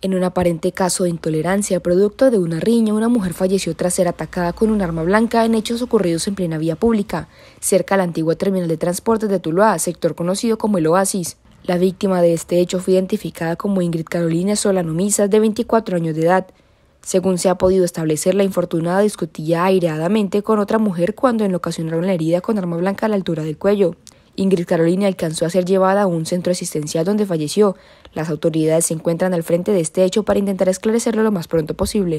En un aparente caso de intolerancia producto de una riña, una mujer falleció tras ser atacada con un arma blanca en hechos ocurridos en plena vía pública, cerca a la antigua terminal de transportes de Tuluá, sector conocido como el Oasis. La víctima de este hecho fue identificada como Ingrid Carolina Solano Misas, de 24 años de edad. Según se ha podido establecer, la infortunada discutía aireadamente con otra mujer cuando en ocasionaron la herida con arma blanca a la altura del cuello. Ingrid Carolina alcanzó a ser llevada a un centro asistencial donde falleció. Las autoridades se encuentran al frente de este hecho para intentar esclarecerlo lo más pronto posible.